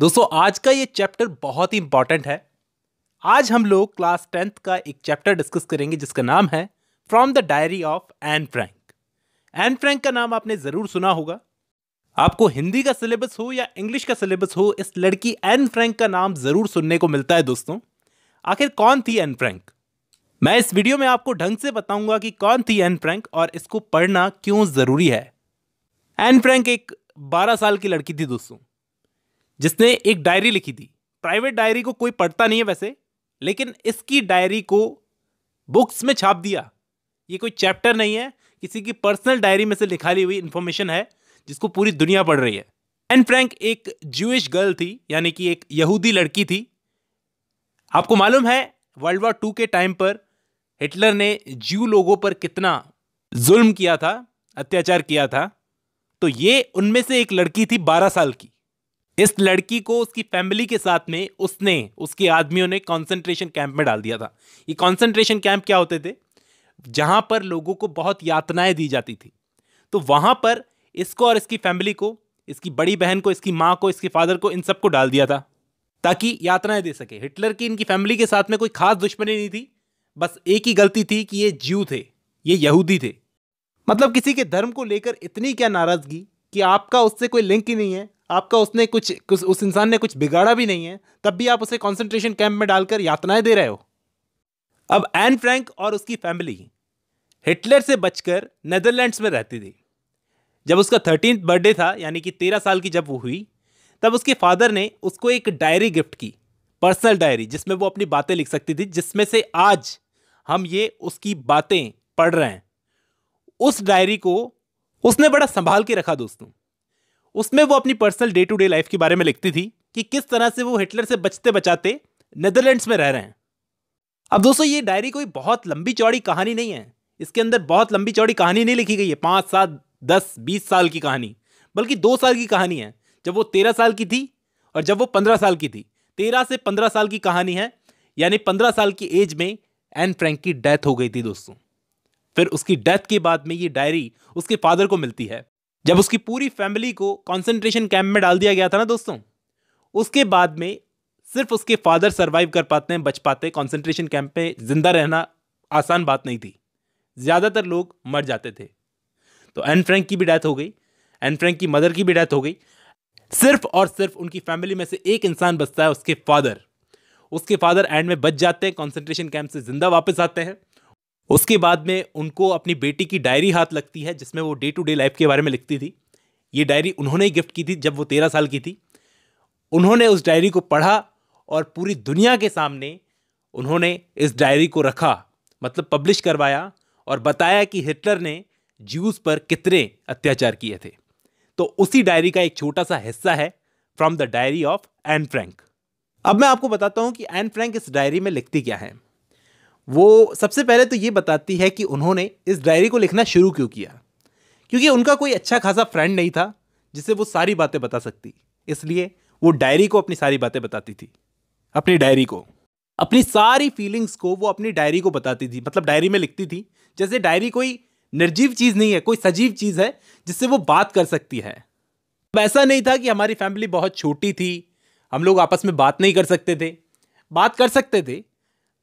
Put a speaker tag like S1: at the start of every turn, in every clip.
S1: दोस्तों आज का ये चैप्टर बहुत ही इंपॉर्टेंट है आज हम लोग क्लास टेंथ का एक चैप्टर डिस्कस करेंगे जिसका नाम है from the diary of Anne Frank Anne Frank का नाम आपने ज़रूर सुना होगा आपको हिंदी का सिलेबस हो या इंग्लिश का सिलेबस हो इस लड़की एन फ्रैंक का नाम ज़रूर सुनने को मिलता है दोस्तों आखिर कौन थी एन फ्रैंक मैं इस वीडियो में आपको ढंग से बताऊंगा कि कौन थी एन फ्रैंक और इसको पढ़ना क्यों ज़रूरी है एन फ्रैंक एक 12 साल की लड़की थी दोस्तों जिसने एक डायरी लिखी थी प्राइवेट डायरी को कोई पढ़ता नहीं है वैसे लेकिन इसकी डायरी को बुक्स में छाप दिया ये कोई चैप्टर नहीं है किसी की पर्सनल डायरी में से ली हुई इन्फॉर्मेशन है जिसको पूरी दुनिया पढ़ रही है एन फ्रैंक एक ज्यूश गर्ल थी यानी कि एक यहूदी लड़की थी आपको मालूम है वर्ल्ड वॉर टू के टाइम पर हिटलर ने ज्यू लोगों पर कितना जुल्म किया था अत्याचार किया था तो ये उनमें से एक लड़की थी बारह साल की इस लड़की को उसकी फैमिली के साथ में उसने उसके आदमियों ने कंसंट्रेशन कैंप में डाल दिया था ये कंसंट्रेशन कैंप क्या होते थे जहां पर लोगों को बहुत यातनाएं दी जाती थी तो वहां पर इसको और इसकी फैमिली को इसकी बड़ी बहन को इसकी माँ को इसके फादर को इन सबको डाल दिया था ताकि यातनाएं दे सके हिटलर की इनकी फैमिली के साथ में कोई खास दुश्मनी नहीं थी बस एक ही गलती थी कि ये जीव थे ये यहूदी थे मतलब किसी के धर्म को लेकर इतनी क्या नाराजगी कि आपका उससे कोई लिंक ही नहीं है आपका उसने कुछ कुछ उस इंसान ने कुछ बिगाड़ा भी नहीं है तब भी आप उसे कॉन्सेंट्रेशन कैंप में डालकर यातनाएं दे रहे हो अब एन फ्रैंक और उसकी फैमिली हिटलर से बचकर नेदरलैंड्स में रहती थी जब उसका थर्टीन बर्थडे था यानी कि तेरह साल की जब वो हुई तब उसके फादर ने उसको एक डायरी गिफ्ट की पर्सनल डायरी जिसमें वो अपनी बातें लिख सकती थी जिसमें से आज हम ये उसकी बातें पढ़ रहे हैं उस डायरी को उसने बड़ा संभाल के रखा दोस्तों उसमें वो अपनी personal day to day life के बारे में लिखती थी कि किस तरह से वो हिटलर से बचते बचाते नेदरलैंड्स में रह रहे हैं अब दोस्तों ये डायरी कोई बहुत लंबी चौड़ी कहानी नहीं है इसके अंदर बहुत लंबी चौड़ी कहानी नहीं लिखी गई है पाँच सात दस बीस साल की कहानी बल्कि दो साल की कहानी है जब वो तेरह साल की थी और जब वो पंद्रह साल की थी तेरह से पंद्रह साल की कहानी है यानी पंद्रह साल की एज में एन फ्रैंक की डेथ हो गई थी दोस्तों फिर उसकी डेथ के बाद में ये डायरी उसके फादर को मिलती है जब उसकी पूरी फैमिली को कॉन्सेंट्रेशन कैंप में डाल दिया गया था ना दोस्तों उसके बाद में सिर्फ उसके फादर सर्वाइव कर पाते हैं बच पाते हैं कॉन्सेंट्रेशन कैंप में जिंदा रहना आसान बात नहीं थी ज़्यादातर लोग मर जाते थे तो एन फ्रैंक की भी डेथ हो गई एन फ्रैंक की मदर की भी डेथ हो गई सिर्फ और सिर्फ उनकी फैमिली में से एक इंसान बचता है उसके फादर उसके फादर एंड में बच जाते हैं कॉन्सेंट्रेशन कैंप से ज़िंदा वापस आते हैं उसके बाद में उनको अपनी बेटी की डायरी हाथ लगती है जिसमें वो डे टू डे लाइफ के बारे में लिखती थी ये डायरी उन्होंने ही गिफ्ट की थी जब वो तेरह साल की थी उन्होंने उस डायरी को पढ़ा और पूरी दुनिया के सामने उन्होंने इस डायरी को रखा मतलब पब्लिश करवाया और बताया कि हिटलर ने ज्यूज़ पर कितने अत्याचार किए थे तो उसी डायरी का एक छोटा सा हिस्सा है from the diary of Anne Frank अब मैं आपको बताता हूँ कि एन फ्रैंक इस डायरी में लिखती क्या है वो सबसे पहले तो ये बताती है कि उन्होंने इस डायरी को लिखना शुरू क्यों किया क्योंकि उनका कोई अच्छा खासा फ्रेंड नहीं था जिससे वो सारी बातें बता सकती इसलिए वो डायरी को अपनी सारी बातें बताती थी अपनी डायरी को अपनी सारी फीलिंग्स को वो अपनी डायरी को बताती थी मतलब डायरी में लिखती थी जैसे डायरी कोई निर्जीव चीज़ नहीं है कोई सजीव चीज़ है जिससे वो बात कर सकती है अब ऐसा नहीं था कि हमारी फैमिली बहुत छोटी थी हम लोग आपस में बात नहीं कर सकते थे बात कर सकते थे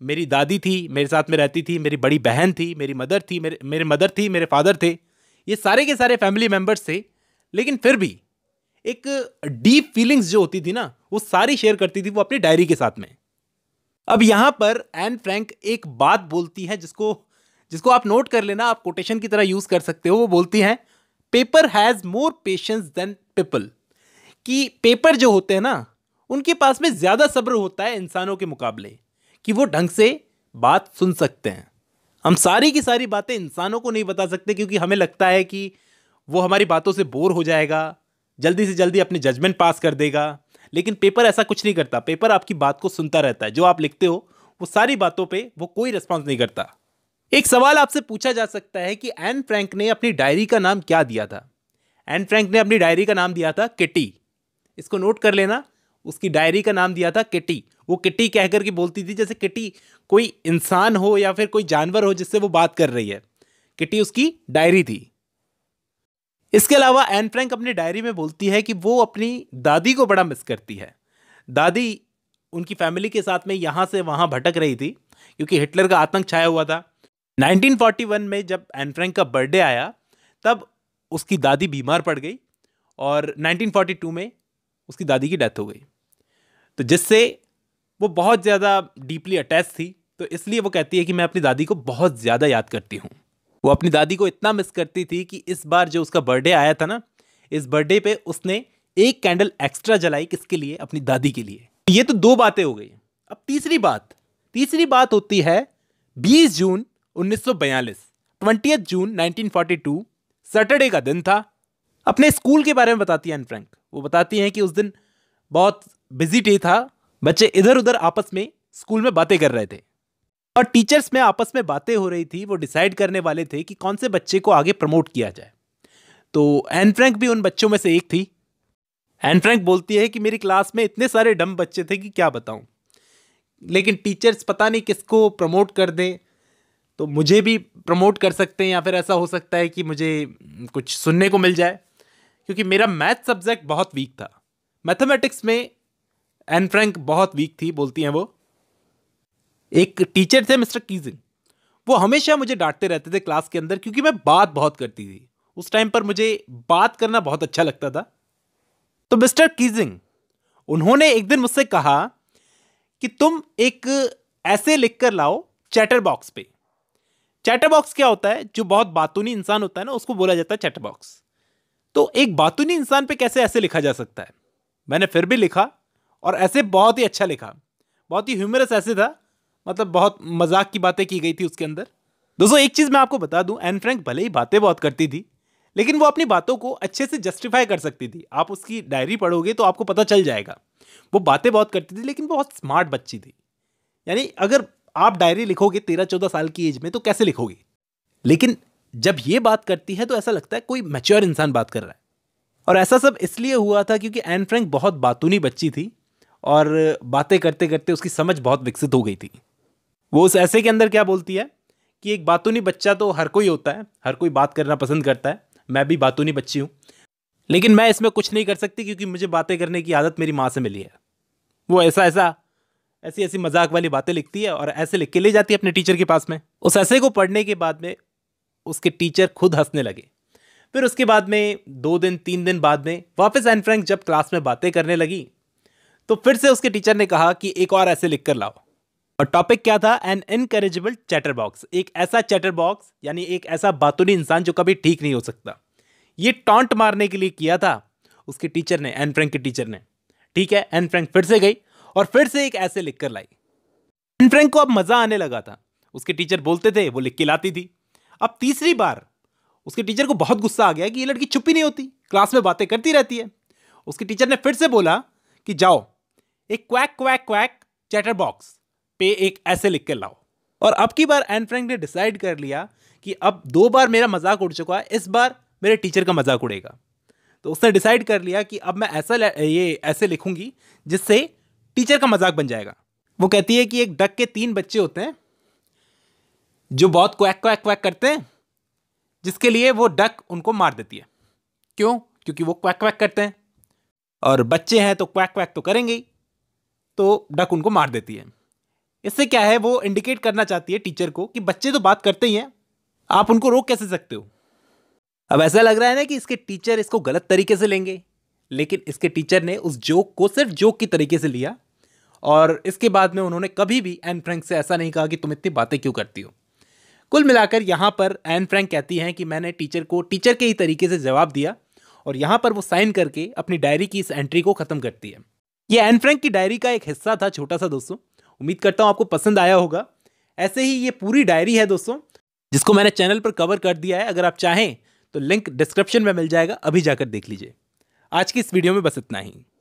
S1: मेरी दादी थी मेरे साथ में रहती थी मेरी बड़ी बहन थी मेरी मदर थी मेरे मेरे मदर थी मेरे फादर थे ये सारे के सारे फैमिली मेम्बर्स थे लेकिन फिर भी एक डीप फीलिंग्स जो होती थी ना वो सारी शेयर करती थी वो अपनी डायरी के साथ में अब यहाँ पर एन फ्रैंक एक बात बोलती है जिसको जिसको आप नोट कर लेना आप कोटेशन की तरह यूज़ कर सकते हो वो बोलती हैं paper has more patience than people कि पेपर जो होते हैं ना उनके पास में ज़्यादा सब्र होता है इंसानों के मुकाबले कि वो ढंग से बात सुन सकते हैं हम सारी की सारी बातें इंसानों को नहीं बता सकते क्योंकि हमें लगता है कि वो हमारी बातों से बोर हो जाएगा जल्दी से जल्दी अपने जजमेंट पास कर देगा लेकिन पेपर ऐसा कुछ नहीं करता पेपर आपकी बात को सुनता रहता है जो आप लिखते हो वो सारी बातों पे वो कोई रिस्पॉन्स नहीं करता एक सवाल आपसे पूछा जा सकता है कि एन फ्रैंक ने अपनी डायरी का नाम क्या दिया था एन फ्रैंक ने अपनी डायरी का नाम दिया था किटी इसको नोट कर लेना उसकी डायरी का नाम दिया था किटी वो किटी कह के बोलती थी जैसे किटी कोई इंसान हो या फिर कोई जानवर हो जिससे वो बात कर रही है किटी उसकी डायरी थी इसके अलावा एन फ्रैंक अपनी डायरी में बोलती है कि वो अपनी दादी को बड़ा मिस करती है दादी उनकी फैमिली के साथ में यहाँ से वहाँ भटक रही थी क्योंकि हिटलर का आतंक छाया हुआ था 1941 में जब एन फ्रैंक का बर्थडे आया तब उसकी दादी बीमार पड़ गई और 1942 में उसकी दादी की डेथ हो गई तो जिससे वो बहुत ज़्यादा डीपली अटैच थी तो इसलिए वो कहती है कि मैं अपनी दादी को बहुत ज़्यादा याद करती हूँ वो अपनी दादी को इतना मिस करती थी कि इस बार जो उसका बर्थडे आया था ना इस बर्थडे पे उसने एक कैंडल एक्स्ट्रा जलाई किसके लिए अपनी दादी के लिए ये तो दो बातें हो गई अब तीसरी बात तीसरी बात होती है 20 जून 1942 20 जून 1942 सैटरडे का दिन था अपने स्कूल के बारे में बताती है एन फ्रैंक वो बताती हैं कि उस दिन बहुत बिजी डे था बच्चे इधर उधर आपस में स्कूल में बातें कर रहे थे और टीचर्स में आपस में बातें हो रही थी वो डिसाइड करने वाले थे कि कौन से बच्चे को आगे प्रमोट किया जाए तो एन फ्रैंक भी उन बच्चों में से एक थी एन फ्रैंक बोलती है कि मेरी क्लास में इतने सारे डम बच्चे थे कि क्या बताऊँ लेकिन टीचर्स पता नहीं किसको प्रमोट कर दें तो मुझे भी प्रमोट कर सकते हैं या फिर ऐसा हो सकता है कि मुझे कुछ सुनने को मिल जाए क्योंकि मेरा मैथ सब्जेक्ट बहुत वीक था मैथमेटिक्स में एन फ्रैंक बहुत वीक थी बोलती हैं वो एक टीचर थे मिस्टर कीजिंग वो हमेशा मुझे डांटते रहते थे क्लास के अंदर क्योंकि मैं बात बहुत करती थी उस टाइम पर मुझे बात करना बहुत अच्छा लगता था तो मिस्टर कीजिंग उन्होंने एक दिन मुझसे कहा कि तुम एक ऐसे लिख कर लाओ चैटर बॉक्स पे चैटर बॉक्स क्या होता है जो बहुत बातूनी इंसान होता है ना उसको बोला जाता है चैटर बॉक्स तो एक बातूनी इंसान पे कैसे ऐसे लिखा जा सकता है मैंने फिर भी लिखा और ऐसे बहुत ही अच्छा लिखा बहुत ही ह्यूमरस ऐसे था मतलब बहुत मजाक की बातें की गई थी उसके अंदर दोस्तों एक चीज़ मैं आपको बता दूं एन फ्रैंक भले ही बातें बहुत करती थी लेकिन वो अपनी बातों को अच्छे से जस्टिफाई कर सकती थी आप उसकी डायरी पढ़ोगे तो आपको पता चल जाएगा वो बातें बहुत करती थी लेकिन बहुत स्मार्ट बच्ची थी यानी अगर आप डायरी लिखोगे तेरह चौदह साल की एज में तो कैसे लिखोगे लेकिन जब ये बात करती है तो ऐसा लगता है कोई मैच्योर इंसान बात कर रहा है और ऐसा सब इसलिए हुआ था क्योंकि एन फ्रैंक बहुत बातूनी बच्ची थी और बातें करते करते उसकी समझ बहुत विकसित हो गई थी वो उस ऐसे के अंदर क्या बोलती है कि एक बातूनी बच्चा तो हर कोई होता है हर कोई बात करना पसंद करता है मैं भी बातूनी बच्ची हूँ लेकिन मैं इसमें कुछ नहीं कर सकती क्योंकि मुझे बातें करने की आदत मेरी माँ से मिली है वो ऐसा ऐसा ऐसी ऐसी मजाक वाली बातें लिखती है और ऐसे लिख के ले जाती है अपने टीचर के पास में उस ऐसे को पढ़ने के बाद में उसके टीचर खुद हंसने लगे फिर उसके बाद में दो दिन तीन दिन बाद में वापस एन फ्रैंक जब क्लास में बातें करने लगी तो फिर से उसके टीचर ने कहा कि एक और ऐसे लिख कर लाओ और टॉपिक क्या था एन इनकरेजेबल चैटर बॉक्स एक ऐसा चैटर बॉक्स यानी एक ऐसा बातूनी इंसान जो कभी ठीक नहीं हो सकता ये टॉन्ट मारने के लिए किया था उसके टीचर ने एन फ्रेंक के टीचर ने ठीक है एन फ्रेंक फिर से गई और फिर से एक ऐसे लिख कर लाई एन फ्रेंक को अब मज़ा आने लगा था उसके टीचर बोलते थे वो लिख के लाती थी अब तीसरी बार उसके टीचर को बहुत गुस्सा आ गया कि ये लड़की छुपी नहीं होती क्लास में बातें करती रहती है उसके टीचर ने फिर से बोला कि जाओ एक quack quack quack chatterbox पे एक ऐसे लिख के लाओ और अब की बार एन फ्रेंक ने डिसाइड कर लिया कि अब दो बार मेरा मजाक उड़ चुका है इस बार मेरे टीचर का मजाक उड़ेगा तो उसने डिसाइड कर लिया कि अब मैं ऐसा ये ऐसे लिखूंगी जिससे टीचर का मजाक बन जाएगा वो कहती है कि एक डक के तीन बच्चे होते हैं जो बहुत क्वैक क्वैक क्वैक करते हैं जिसके लिए वो डक उनको मार देती है क्यों क्योंकि वो क्वैक क्वैक करते हैं और बच्चे हैं तो क्वैक क्वैक तो करेंगे ही तो डक उनको मार देती है इससे क्या है वो इंडिकेट करना चाहती है टीचर को कि बच्चे तो बात करते ही हैं आप उनको रोक कैसे सकते हो अब ऐसा लग रहा है ना कि इसके टीचर इसको गलत तरीके से लेंगे लेकिन इसके टीचर ने उस जोक को सिर्फ जोक की तरीके से लिया और इसके बाद में उन्होंने कभी भी एन फ्रैंक से ऐसा नहीं कहा कि तुम इतनी बातें क्यों करती हो कुल मिलाकर यहाँ पर एन फ्रैंक कहती हैं कि मैंने टीचर को टीचर के ही तरीके से जवाब दिया और यहाँ पर वो साइन करके अपनी डायरी की इस एंट्री को ख़त्म करती है ये एन फ्रैंक की डायरी का एक हिस्सा था छोटा सा दोस्तों उम्मीद करता हूँ आपको पसंद आया होगा ऐसे ही ये पूरी डायरी है दोस्तों जिसको मैंने चैनल पर कवर कर दिया है अगर आप चाहें तो लिंक डिस्क्रिप्शन में मिल जाएगा अभी जाकर देख लीजिए आज की इस वीडियो में बस इतना ही